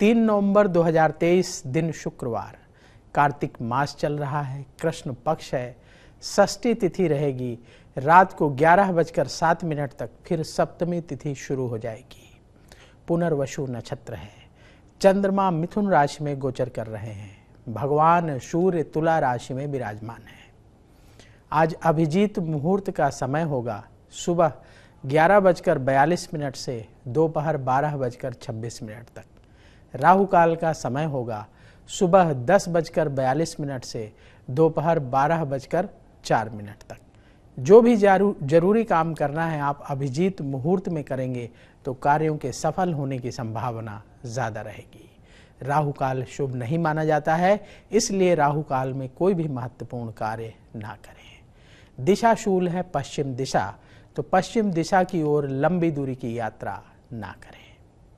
तीन नवंबर 2023 दिन शुक्रवार कार्तिक मास चल रहा है कृष्ण पक्ष है षष्ठी तिथि रहेगी रात को ग्यारह बजकर सात मिनट तक फिर सप्तमी तिथि शुरू हो जाएगी पुनर्वसु नक्षत्र है चंद्रमा मिथुन राशि में गोचर कर रहे हैं भगवान सूर्य तुला राशि में विराजमान है आज अभिजीत मुहूर्त का समय होगा सुबह ग्यारह बजकर बयालीस मिनट से दोपहर बारह बजकर छब्बीस मिनट तक राहु काल का समय होगा सुबह दस बजकर बयालीस मिनट से दोपहर बारह बजकर चार मिनट तक जो भी जरूरी काम करना है आप अभिजीत मुहूर्त में करेंगे तो कार्यों के सफल होने की संभावना ज़्यादा रहेगी राहु काल शुभ नहीं माना जाता है इसलिए राहु काल में कोई भी महत्वपूर्ण कार्य ना करें दिशा शूल है पश्चिम दिशा तो पश्चिम दिशा की ओर लंबी दूरी की यात्रा ना करें